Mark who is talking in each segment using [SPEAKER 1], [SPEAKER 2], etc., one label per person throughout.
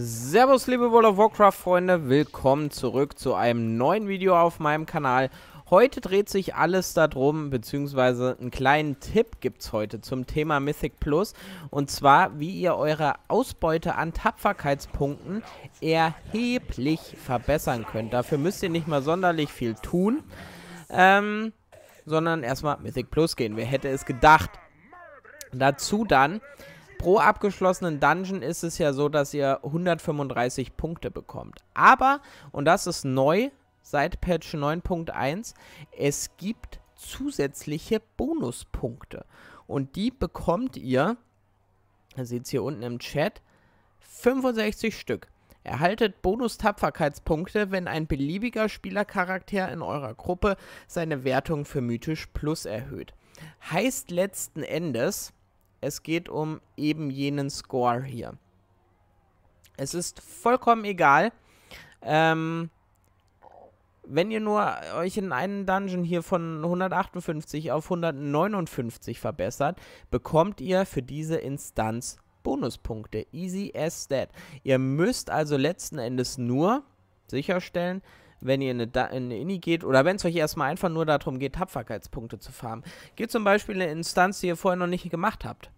[SPEAKER 1] Servus liebe World of Warcraft Freunde, willkommen zurück zu einem neuen Video auf meinem Kanal. Heute dreht sich alles darum, beziehungsweise einen kleinen Tipp gibt es heute zum Thema Mythic Plus. Und zwar, wie ihr eure Ausbeute an Tapferkeitspunkten erheblich verbessern könnt. Dafür müsst ihr nicht mal sonderlich viel tun, ähm, sondern erstmal Mythic Plus gehen. Wer hätte es gedacht? Dazu dann pro abgeschlossenen Dungeon ist es ja so, dass ihr 135 Punkte bekommt. Aber, und das ist neu seit Patch 9.1, es gibt zusätzliche Bonuspunkte. Und die bekommt ihr, ihr seht es hier unten im Chat, 65 Stück. Erhaltet Bonus-Tapferkeitspunkte, wenn ein beliebiger Spielercharakter in eurer Gruppe seine Wertung für Mythisch Plus erhöht. Heißt letzten Endes, es geht um eben jenen Score hier. Es ist vollkommen egal, ähm, wenn ihr nur euch in einem Dungeon hier von 158 auf 159 verbessert, bekommt ihr für diese Instanz Bonuspunkte. Easy as that. Ihr müsst also letzten Endes nur sicherstellen, wenn ihr in eine, in Inni geht oder wenn es euch erstmal einfach nur darum geht, Tapferkeitspunkte zu farmen. Geht zum Beispiel eine Instanz, die ihr vorher noch nicht gemacht habt.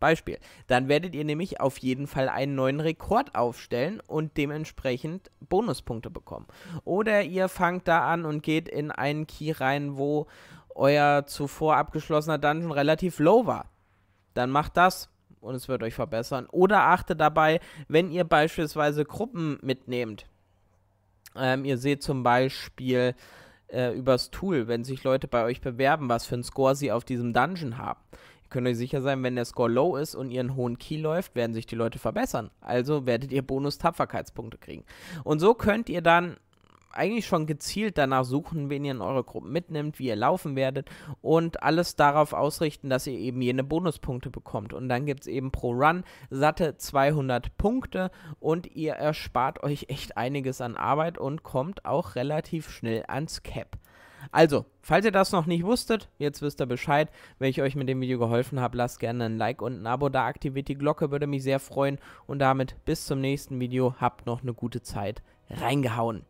[SPEAKER 1] Beispiel. Dann werdet ihr nämlich auf jeden Fall einen neuen Rekord aufstellen und dementsprechend Bonuspunkte bekommen. Oder ihr fangt da an und geht in einen Key rein, wo euer zuvor abgeschlossener Dungeon relativ low war. Dann macht das und es wird euch verbessern. Oder achtet dabei, wenn ihr beispielsweise Gruppen mitnehmt, ähm, ihr seht zum Beispiel äh, übers Tool, wenn sich Leute bei euch bewerben, was für einen Score sie auf diesem Dungeon haben. Ihr könnt euch sicher sein, wenn der Score low ist und ihr einen hohen Key läuft, werden sich die Leute verbessern. Also werdet ihr Bonus-Tapferkeitspunkte kriegen. Und so könnt ihr dann eigentlich schon gezielt danach suchen, wen ihr in eure Gruppen mitnimmt, wie ihr laufen werdet und alles darauf ausrichten, dass ihr eben jene Bonuspunkte bekommt. Und dann gibt es eben pro Run satte 200 Punkte und ihr erspart euch echt einiges an Arbeit und kommt auch relativ schnell ans Cap. Also, falls ihr das noch nicht wusstet, jetzt wisst ihr Bescheid. Wenn ich euch mit dem Video geholfen habe, lasst gerne ein Like und ein Abo da, aktiviert die Glocke, würde mich sehr freuen. Und damit bis zum nächsten Video, habt noch eine gute Zeit, reingehauen.